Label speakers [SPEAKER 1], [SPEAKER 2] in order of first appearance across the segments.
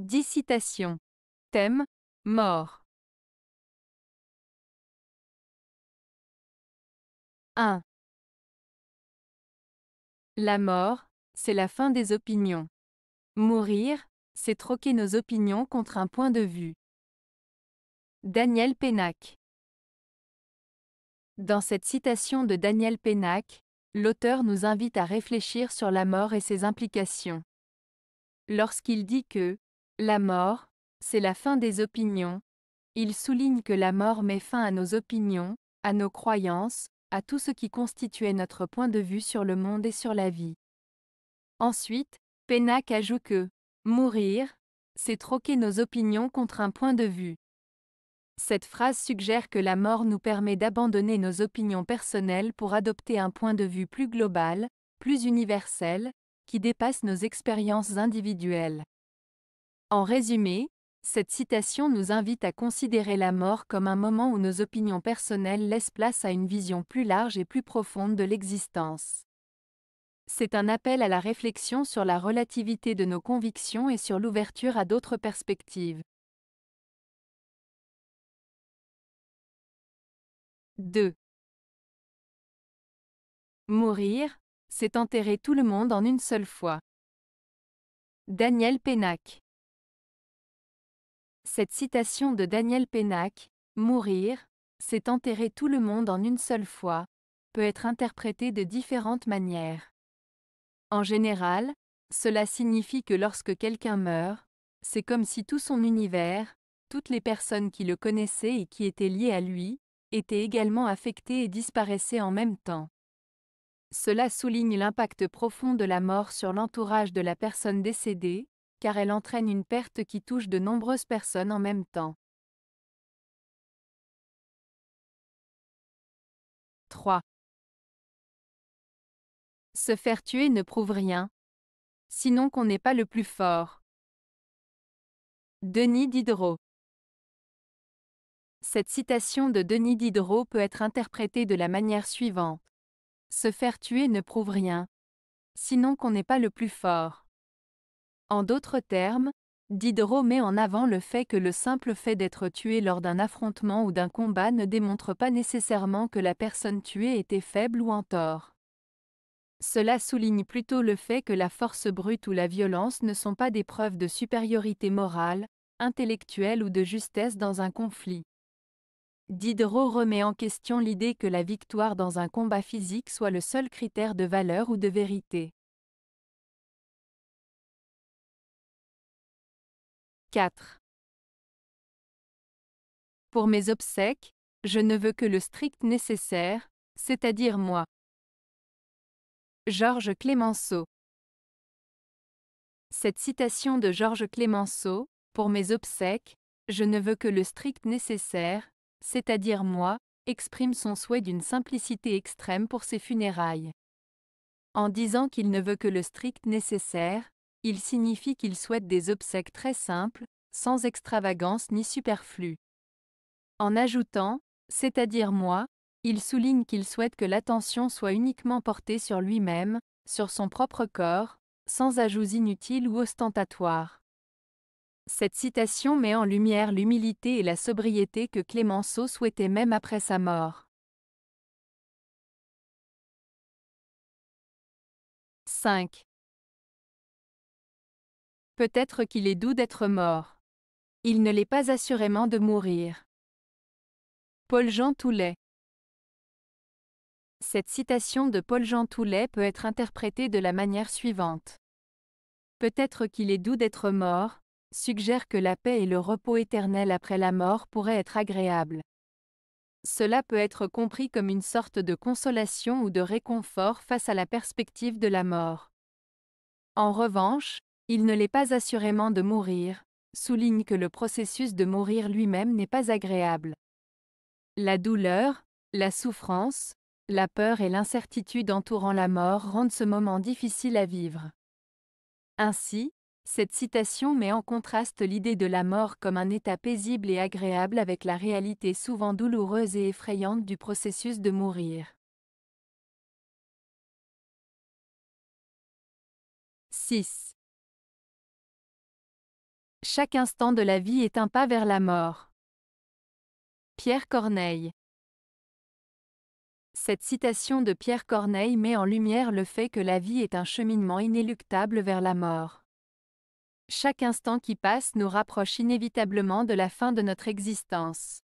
[SPEAKER 1] 10 citations. Thème Mort. 1. La mort, c'est la fin des
[SPEAKER 2] opinions. Mourir, c'est troquer nos opinions contre un point de vue. Daniel Pénac. Dans cette citation de Daniel Pénac, l'auteur nous invite à réfléchir sur la mort et ses implications. Lorsqu'il dit que la mort, c'est la fin des opinions. Il souligne que la mort met fin à nos opinions, à nos croyances, à tout ce qui constituait notre point de vue sur le monde et sur la vie. Ensuite, Pénac ajoute que mourir, c'est troquer nos opinions contre un point de vue. Cette phrase suggère que la mort nous permet d'abandonner nos opinions personnelles pour adopter un point de vue plus global, plus universel, qui dépasse nos expériences individuelles. En résumé, cette citation nous invite à considérer la mort comme un moment où nos opinions personnelles laissent place à une vision plus large et plus profonde de l'existence. C'est un appel à la réflexion sur
[SPEAKER 1] la relativité de nos convictions et sur l'ouverture à d'autres perspectives. 2. Mourir, c'est enterrer tout le monde en une seule fois. Daniel Pénac cette citation
[SPEAKER 2] de Daniel Pénac, Mourir, c'est enterrer tout le monde en une seule fois, peut être interprétée de différentes manières. En général, cela signifie que lorsque quelqu'un meurt, c'est comme si tout son univers, toutes les personnes qui le connaissaient et qui étaient liées à lui, étaient également affectées et disparaissaient en même temps. Cela souligne l'impact profond de la mort sur l'entourage
[SPEAKER 1] de la personne décédée, car elle entraîne une perte qui touche de nombreuses personnes en même temps. 3. Se faire tuer ne prouve rien, sinon qu'on n'est pas le plus fort. Denis Diderot
[SPEAKER 2] Cette citation de Denis Diderot peut être interprétée de la manière suivante. Se faire tuer ne prouve rien, sinon qu'on n'est pas le plus fort. En d'autres termes, Diderot met en avant le fait que le simple fait d'être tué lors d'un affrontement ou d'un combat ne démontre pas nécessairement que la personne tuée était faible ou en tort. Cela souligne plutôt le fait que la force brute ou la violence ne sont pas des preuves de supériorité morale, intellectuelle ou de justesse dans un conflit. Diderot remet en question l'idée que la victoire dans
[SPEAKER 1] un combat physique soit le seul critère de valeur ou de vérité. 4. Pour mes obsèques, je ne veux que le strict nécessaire, c'est-à-dire moi. Georges Clémenceau
[SPEAKER 2] Cette citation de Georges Clémenceau, pour mes obsèques, je ne veux que le strict nécessaire, c'est-à-dire moi, exprime son souhait d'une simplicité extrême pour ses funérailles. En disant qu'il ne veut que le strict nécessaire, il signifie qu'il souhaite des obsèques très simples, sans extravagance ni superflu. En ajoutant, c'est-à-dire moi, il souligne qu'il souhaite que l'attention soit uniquement portée sur lui-même, sur son propre corps, sans ajouts inutiles ou ostentatoires. Cette citation met en lumière l'humilité
[SPEAKER 1] et la sobriété que Clémenceau souhaitait même après sa mort. 5. Peut-être qu'il est doux d'être mort. Il ne l'est pas assurément de mourir. Paul-Jean Toulet
[SPEAKER 2] Cette citation de Paul-Jean Toulet peut être interprétée de la manière suivante. Peut-être qu'il est doux d'être mort, suggère que la paix et le repos éternel après la mort pourraient être agréables. Cela peut être compris comme une sorte de consolation ou de réconfort face à la perspective de la mort. En revanche, il ne l'est pas assurément de mourir, souligne que le processus de mourir lui-même n'est pas agréable. La douleur, la souffrance, la peur et l'incertitude entourant la mort rendent ce moment difficile à vivre. Ainsi, cette citation met en contraste l'idée de la mort comme un état paisible
[SPEAKER 1] et agréable avec la réalité souvent douloureuse et effrayante du processus de mourir. « 6 chaque instant de la vie est un pas vers la mort. Pierre Corneille Cette
[SPEAKER 2] citation de Pierre Corneille met en lumière le fait que la vie est un cheminement inéluctable vers la mort. Chaque instant qui passe nous rapproche inévitablement de la fin de notre existence.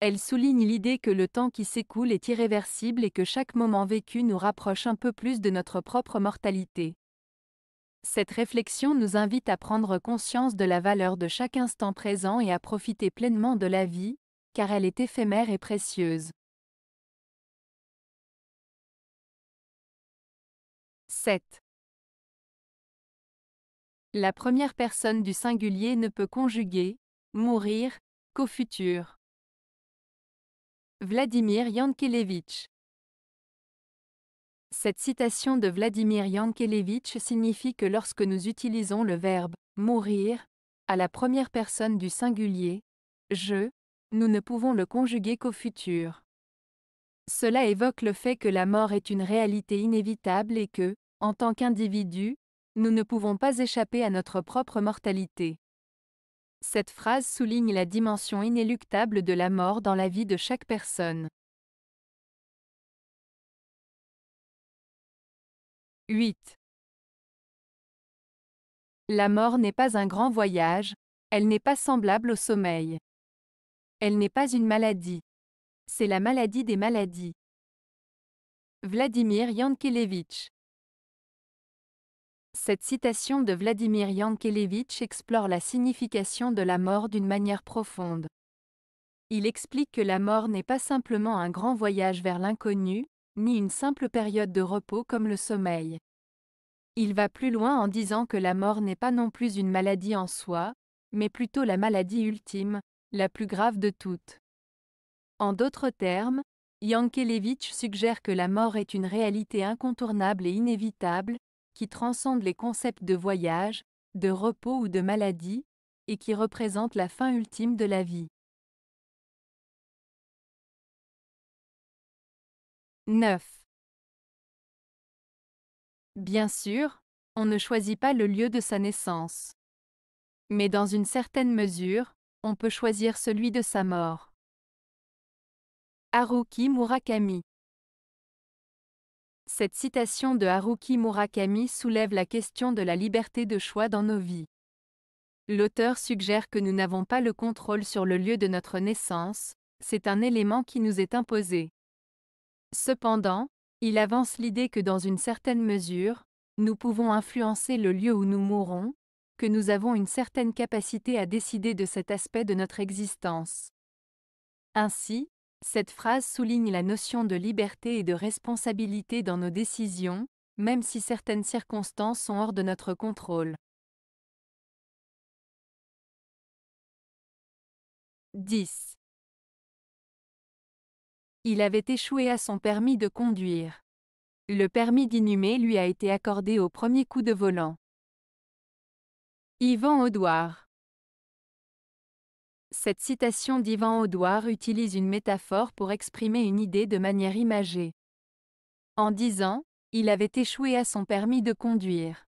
[SPEAKER 2] Elle souligne l'idée que le temps qui s'écoule est irréversible et que chaque moment vécu nous rapproche un peu plus de notre propre mortalité. Cette réflexion nous invite à prendre conscience de la valeur de chaque instant présent et à profiter
[SPEAKER 1] pleinement de la vie, car elle est éphémère et précieuse. 7. La première personne du singulier ne peut conjuguer mourir
[SPEAKER 2] qu'au futur. Vladimir Yankelevitch cette citation de Vladimir Yankelevitch signifie que lorsque nous utilisons le verbe mourir à la première personne du singulier, je, nous ne pouvons le conjuguer qu'au futur. Cela évoque le fait que la mort est une réalité inévitable et que, en tant qu'individu, nous ne pouvons pas échapper à notre propre mortalité. Cette phrase souligne la
[SPEAKER 1] dimension inéluctable de la mort dans la vie de chaque personne. 8. La mort n'est pas un grand voyage, elle n'est pas semblable au sommeil. Elle n'est pas une maladie. C'est la maladie des maladies. Vladimir Yankelevitch Cette
[SPEAKER 2] citation de Vladimir Yankelevitch explore la signification de la mort d'une manière profonde. Il explique que la mort n'est pas simplement un grand voyage vers l'inconnu, ni une simple période de repos comme le sommeil. Il va plus loin en disant que la mort n'est pas non plus une maladie en soi, mais plutôt la maladie ultime, la plus grave de toutes. En d'autres termes, Yankelevitch suggère que la mort est une réalité incontournable et inévitable, qui transcende les concepts
[SPEAKER 1] de voyage, de repos ou de maladie, et qui représente la fin ultime de la vie. 9. Bien sûr, on ne choisit
[SPEAKER 2] pas le lieu de sa naissance. Mais dans une certaine mesure, on peut choisir celui de sa mort. Haruki Murakami Cette citation de Haruki Murakami soulève la question de la liberté de choix dans nos vies. L'auteur suggère que nous n'avons pas le contrôle sur le lieu de notre naissance, c'est un élément qui nous est imposé. Cependant, il avance l'idée que dans une certaine mesure, nous pouvons influencer le lieu où nous mourons, que nous avons une certaine capacité à décider de cet aspect de notre existence. Ainsi, cette phrase souligne la notion de liberté et de responsabilité dans nos décisions, même si certaines circonstances sont hors de notre
[SPEAKER 1] contrôle. 10. Il avait échoué à son permis
[SPEAKER 2] de conduire. Le permis d'inhumer lui a été accordé au premier coup de volant. Yvan Audouard Cette citation d'Ivan Audouard utilise une métaphore pour exprimer une idée de manière imagée. En disant, il avait échoué à son permis de conduire.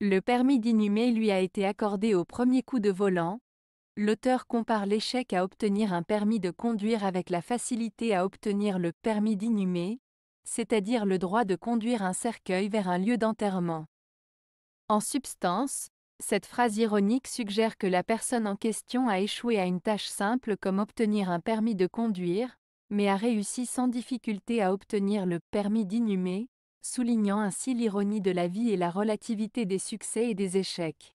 [SPEAKER 2] Le permis d'inhumer lui a été accordé au premier coup de volant, l'auteur compare l'échec à obtenir un permis de conduire avec la facilité à obtenir le permis d'inhumer, c'est-à-dire le droit de conduire un cercueil vers un lieu d'enterrement. En substance, cette phrase ironique suggère que la personne en question a échoué à une tâche simple comme obtenir un permis de conduire, mais a réussi sans difficulté à obtenir le permis d'inhumer, soulignant ainsi l'ironie de la vie et la relativité des
[SPEAKER 1] succès et des échecs.